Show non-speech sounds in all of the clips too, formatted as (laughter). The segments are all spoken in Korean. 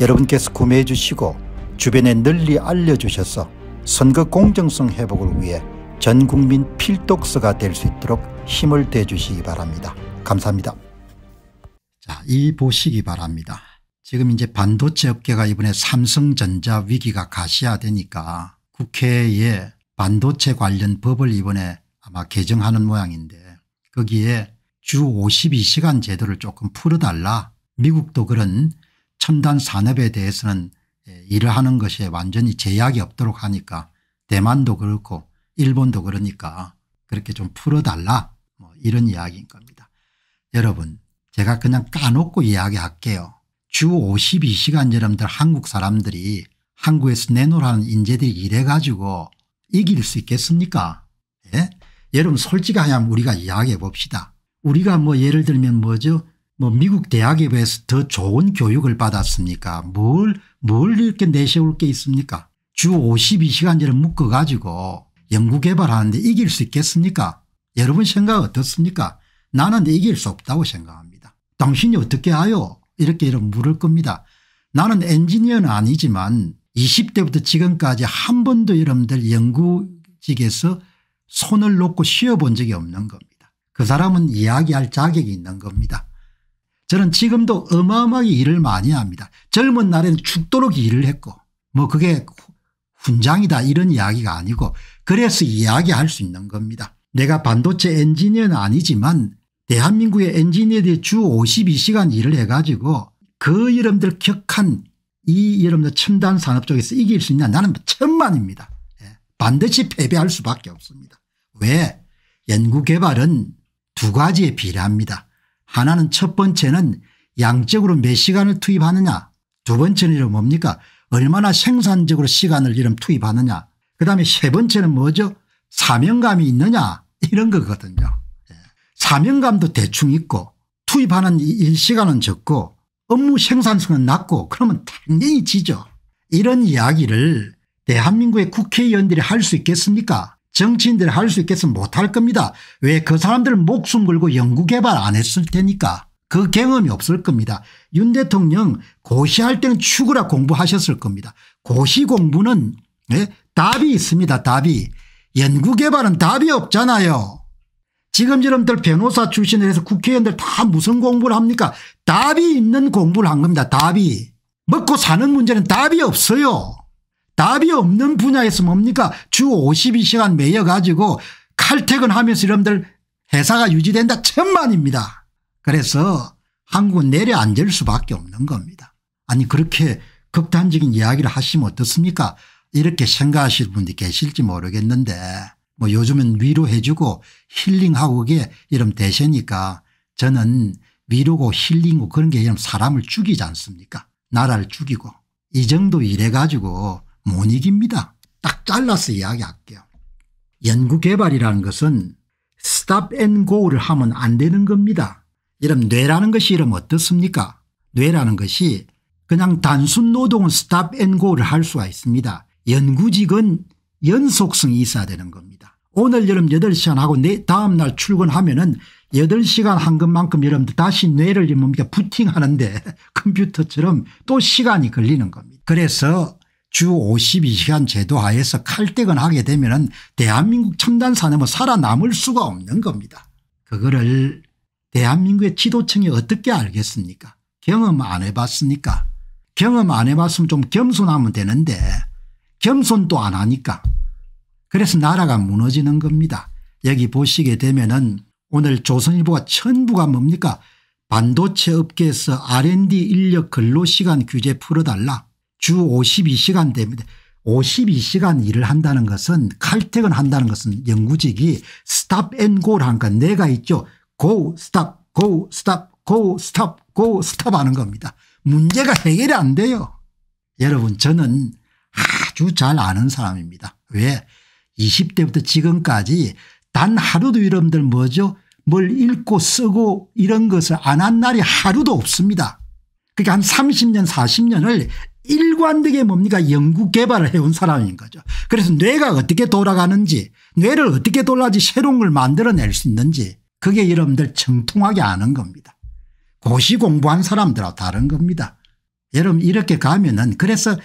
여러분께서 구매해 주시고 주변에 널리 알려주셔서 선거 공정성 회복을 위해 전국민 필독서가 될 수 있도록 힘을 대주시기 바랍니다. 감사합니다. 자, 이 보시기 바랍니다. 지금 이제 반도체 업계가 이번에 삼성전자 위기가 가시화되니까 국회에 반도체 관련 법을 이번에 아마 개정하는 모양인데 거기에 주 52시간 제도를 조금 풀어달라 미국도 그런 첨단 산업에 대해서는 예, 일을 하는 것에 완전히 제약이 없도록 하니까 대만도 그렇고 일본도 그러니까 그렇게 좀 풀어달라 뭐 이런 이야기인 겁니다. 여러분 제가 그냥 까놓고 이야기할게요. 주 52시간 여러분들 한국 사람들이 한국에서 내놓으라는 인재들이 이래가지고 이길 수 있겠습니까 예? 여러분 솔직하게 우리가 이야기해 봅시다. 우리가 뭐 예를 들면 뭐죠 뭐 미국 대학에 비해서 더 좋은 교육을 받았습니까 뭘, 뭘 이렇게 내세울 게 있습니까 주 52시간제를 묶어가지고 연구 개발하는데 이길 수 있겠습니까 여러분 생각 어떻습니까 나는 이길 수 없다고 생각합니다 당신이 어떻게 하요 이렇게 이런 물을 겁니다 나는 엔지니어는 아니지만 20대부터 지금까지 한 번도 여러분들 연구직에서 손을 놓고 쉬어본 적이 없는 겁니다. 그 사람은 이야기할 자격이 있는 겁니다. 저는 지금도 어마어마하게 일을 많이 합니다. 젊은 날에는 죽도록 일을 했고 뭐 그게 훈장이다 이런 이야기가 아니고 그래서 이야기할 수 있는 겁니다. 내가 반도체 엔지니어는 아니지만 대한민국의 엔지니어들이 주 52시간 일을 해가지고 그 이름들 격한 이 이름들 첨단 산업 쪽에서 이길 수 있냐 나는 천만입니다. 예. 반드시 패배할 수밖에 없습니다. 왜? 연구개발은 두 가지에 비례합니다. 하나는 첫 번째는 양적으로 몇 시간을 투입하느냐 두 번째는 이런 뭡니까 얼마나 생산적으로 시간을 이름 투입하느냐 그다음에 세 번째는 뭐죠 사명감이 있느냐 이런 거거든요. 예. 사명감도 대충 있고 투입하는 일시간은 적고 업무 생산성은 낮고 그러면 당연히 지죠. 이런 이야기를 대한민국의 국회의원들이 할 수 있겠습니까 정치인들이 할 수 있겠으면 못할 겁니다. 왜 그 사람들은 목숨 걸고 연구개발 안 했을 테니까. 그 경험이 없을 겁니다. 윤 대통령 고시할 때는 추구라 공부하셨을 겁니다. 고시 공부는 네? 답이 있습니다. 답이. 연구개발은 답이 없잖아요. 지금 여러분들 변호사 출신을 해서 국회의원들 다 무슨 공부를 합니까? 답이 있는 공부를 한 겁니다. 답이. 먹고 사는 문제는 답이 없어요. 답이 없는 분야에서 뭡니까 주 52시간 매여 가지고 칼퇴근하면서 여러분들 회사가 유지된다 천만입니다. 그래서 한국은 내려앉을 수밖에 없는 겁니다. 아니 그렇게 극단적인 이야기를 하시면 어떻습니까 이렇게 생각하실 분이 계실지 모르겠는데 뭐 요즘은 위로해 주고 힐링하고 그게 이런 대세니까 저는 위로고 힐링고 그런 게 이런 사람을 죽이지 않습니까 나라를 죽이고 이 정도 일해 가지고 못 이깁니다. 딱 잘라서 이야기할게요. 연구개발이라는 것은 스탑 앤 고를 하면 안 되는 겁니다. 여러분 뇌라는 것이 이러면 어떻습니까 뇌라는 것이 그냥 단순 노동은 스탑 앤 고를 할 수가 있습니다. 연구직은 연속성이 있어야 되는 겁니다. 오늘 여러분 8시간 하고 내 다음날 출근하면 은 8시간 한 것만큼 여러분들 다시 뇌를 뭡니까 부팅하는데 (laughs) 컴퓨터처럼 또 시간이 걸리는 겁니다. 그래서 주 52시간 제도 하에서 칼퇴근하게 되면 은 대한민국 첨단 산업은 살아남을 수가 없는 겁니다. 그거를 대한민국의 지도층이 어떻게 알겠습니까 경험 안해봤습니까 경험 안 해봤으면 좀 겸손하면 되는데 겸손도 안 하니까 그래서 나라가 무너지는 겁니다. 여기 보시게 되면 은 오늘 조선일보가 천부가 뭡니까 반도체 업계에서 R&D 인력 근로시간 규제 풀어달라 주 52시간 됩니다. 52시간 일을 한다는 것은 칼퇴근 한다는 것은 연구직이 스탑 앤 고를 하니까 내가 있죠. 고 스탑 고 스탑 고 스탑 고 스탑 하는 겁니다. 문제가 해결이 안 돼요. 여러분 저는 아주 잘 아는 사람입니다. 왜 20대부터 지금까지 단 하루도 여러분들 뭐죠 뭘 읽고 쓰고 이런 것을 안 한 날이 하루도 없습니다. 그러니까 한 30년 40년을 일관되게 뭡니까 연구 개발을 해온 사람인 거죠. 그래서 뇌가 어떻게 돌아가는지 뇌를 어떻게 돌라지 새로운 걸 만들어낼 수 있는지 그게 여러분들 정통하게 아는 겁니다. 고시 공부한 사람들하고 다른 겁니다. 여러분 이렇게 가면은 그래서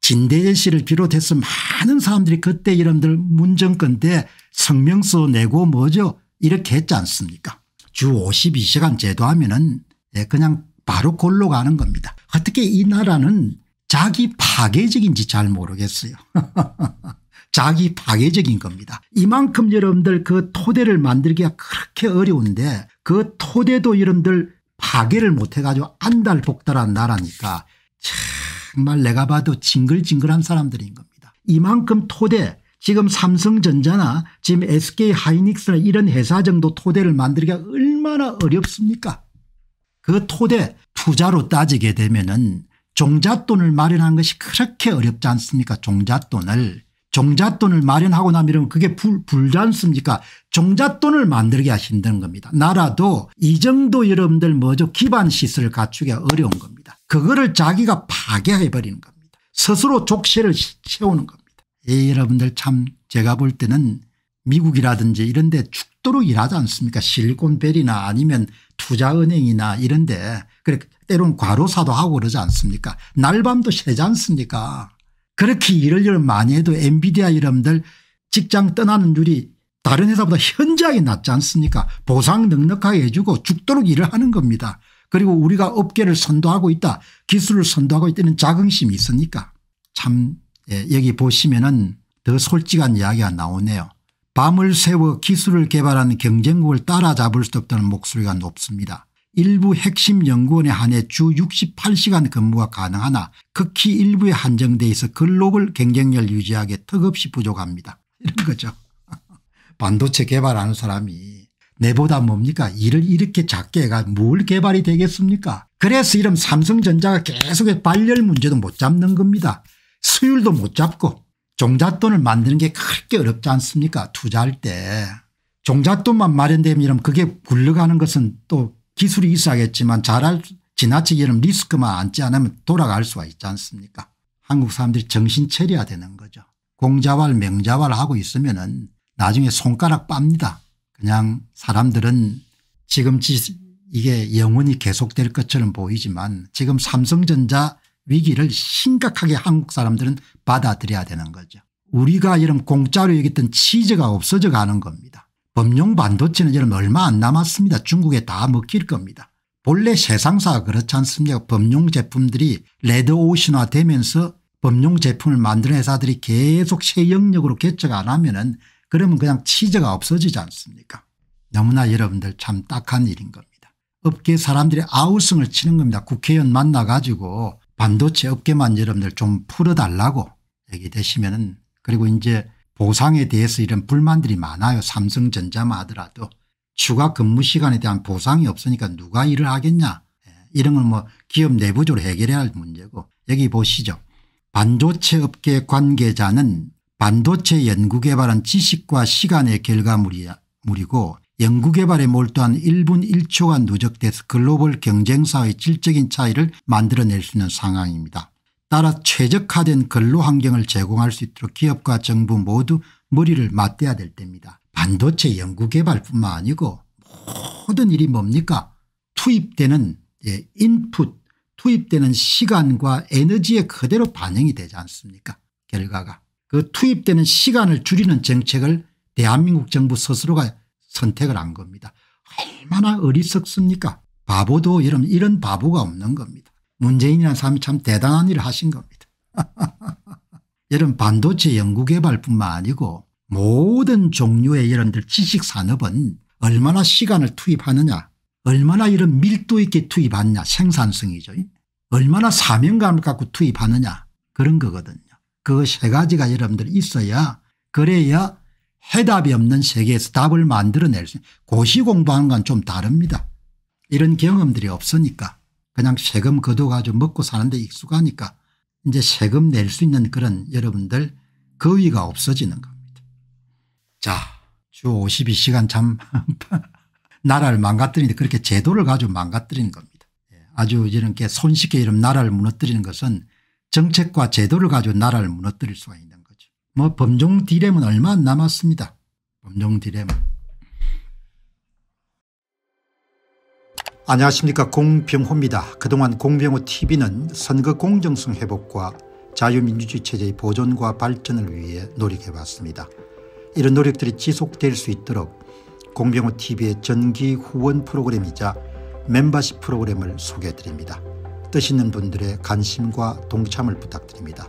진대재 씨를 비롯해서 많은 사람들이 그때 여러분들 문정권 때 성명서 내고 뭐죠 이렇게 했지 않습니까 주 52시간 제도하면은 예, 그냥 바로 골로 가는 겁니다. 어떻게 이 나라는 자기 파괴적인지 잘 모르겠어요. (laughs) 자기 파괴적인 겁니다. 이만큼 여러분들 그 토대를 만들기가 그렇게 어려운데 그 토대도 여러분들 파괴를 못해가지고 안달복달한 나라니까 정말 내가 봐도 징글징글한 사람들인 겁니다. 이만큼 토대 지금 삼성전자나 지금 SK하이닉스나 이런 회사 정도 토대를 만들기가 얼마나 어렵습니까 그 토대 투자로 따지게 되면 은 종잣돈을 마련한 것이 그렇게 어렵지 않습니까 종잣돈을. 종잣돈을 마련하고 나면 그게 불, 불지 않습니까 종잣돈을 만들게 하신다는 겁니다. 나라도 이 정도 여러분들 뭐죠 기반 시설을 갖추기가 어려운 겁니다. 그거를 자기가 파괴해버리는 겁니다. 스스로 족쇄를 채우는 겁니다. 예, 여러분들 참 제가 볼 때는 미국이라든지 이런 데 축, 죽도록 일하지 않습니까 실리콘밸이나 아니면 투자은행이나 이런데 그래 때론 과로사도 하고 그러지 않습니까 날밤도 새지 않습니까 그렇게 일을 많이 해도 엔비디아 이름들 직장 떠나는 율이 다른 회사보다 현저하게 낮지 않습니까 보상 넉넉하게 해주고 죽도록 일을 하는 겁니다 그리고 우리가 업계를 선도하고 있다 기술을 선도하고 있다는 자긍심이 있습니까참 예, 여기 보시면은 더 솔직한 이야기가 나오네요 밤을 새워 기술을 개발하는 경쟁국을 따라잡을 수 없다는 목소리가 높습니다. 일부 핵심 연구원에 한해 주 68시간 근무가 가능하나 극히 일부에 한정돼 있어 글록을 경쟁력 을 유지하기에 턱없이 부족합니다. 이런 거죠. (laughs) 반도체 개발하는 사람이 내보다 뭡니까 일을 이렇게 작게 해가 뭘 개발이 되겠습니까 그래서 이런 삼성전자가 계속 발열 문제도 못 잡는 겁니다. 수율도 못 잡고 종잣돈을 만드는 게 그렇게 어렵지 않습니까 투자할 때. 종잣돈만 마련되면 이러면 그게 굴러가는 것은 또 기술이 있어야겠지만 잘할 지나치게 이러 리스크만 안지 않으면 돌아갈 수가 있지 않습니까 한국 사람들이 정신 차려야 되는 거죠. 공자왈 명자왈 하고 있으면 은 나중에 손가락 빱니다. 그냥 사람들은 지금 지 이게 영원히 계속될 것처럼 보이지만 지금 삼성전자 위기를 심각하게 한국 사람들은 받아들여야 되는 거죠. 우리가 이런 공짜로 여겼던 치즈가 없어져 가는 겁니다. 범용 반도체는 이런 얼마 안 남았습니다. 중국에 다 먹힐 겁니다. 본래 세상사가 그렇지 않습니까 범용 제품들이 레드오션화 되면서 범용 제품을 만드는 회사들이 계속 새 영역으로 개척 안 하면 은 그러면 그냥 치즈가 없어지지 않습니까 너무나 여러분들 참 딱한 일인 겁니다. 업계 사람들이 아우성을 치는 겁니다. 국회의원 만나 가지고 반도체 업계만 여러분들 좀 풀어달라고 얘기되시면은 그리고 이제 보상에 대해서 이런 불만들이 많아요. 삼성전자만 하더라도 추가 근무 시간에 대한 보상이 없으니까 누가 일을 하겠냐 예, 이런 건 뭐 기업 내부적으로 해결해야 할 문제고 여기 보시죠. 반도체 업계 관계자는 반도체 연구개발은 지식과 시간의 결과물이고 연구개발에 몰두한 1분 1초가 누적돼서 글로벌 경쟁사의 질적인 차이를 만들어낼 수 있는 상황입니다. 따라 최적화된 근로 환경을 제공할 수 있도록 기업과 정부 모두 머리를 맞대야 될 때입니다. 반도체 연구개발뿐만 아니고 모든 일이 뭡니까 투입되는 예, 인풋 투입되는 시간과 에너지에 그대로 반영이 되지 않습니까 결과가 그 투입되는 시간을 줄이는 정책을 대한민국 정부 스스로가 선택을 한 겁니다. 얼마나 어리석습니까 바보도 여러 이런 바보가 없는 겁니다. 문재인이라는 사람이 참 대단한 일을 하신 겁니다. 여러 (laughs) 반도체 연구개발뿐만 아니고 모든 종류의 여러분들 지식산업은 얼마나 시간을 투입하느냐 얼마나 이런 밀도 있게 투입하느냐 생산성이죠. 얼마나 사명감을 갖고 투입하느냐 그런 거거든요. 그 세 가지가 여러분들 있어야 그래야 해답이 없는 세계에서 답을 만들어낼 수 있는 고시 공부하는 건 좀 다릅니다. 이런 경험들이 없으니까 그냥 세금 걷어가지고 먹고 사는 데 익숙하니까 이제 세금 낼 수 있는 그런 여러분들 거위가 그 없어지는 겁니다. 자, 주 52시간 참 (laughs) 나라를 망가뜨리는데 그렇게 제도를 가지고 망가뜨리는 겁니다. 예, 아주 이렇게 손쉽게 이런 나라를 무너뜨리는 것은 정책과 제도를 가지고 나라를 무너뜨릴 수가 있는 뭐 범종 디램은 얼마 안 남았습니다. 범종 디램. 안녕하십니까 공병호입니다. 그동안 공병호 tv는 선거 공정성 회복과 자유민주주의 체제의 보존과 발전을 위해 노력해왔습니다. 이런 노력들이 지속될 수 있도록 공병호 tv의 전기 후원 프로그램이자 멤버십 프로그램을 소개해드립니다. 뜻 있는 분들의 관심과 동참을 부탁드립니다.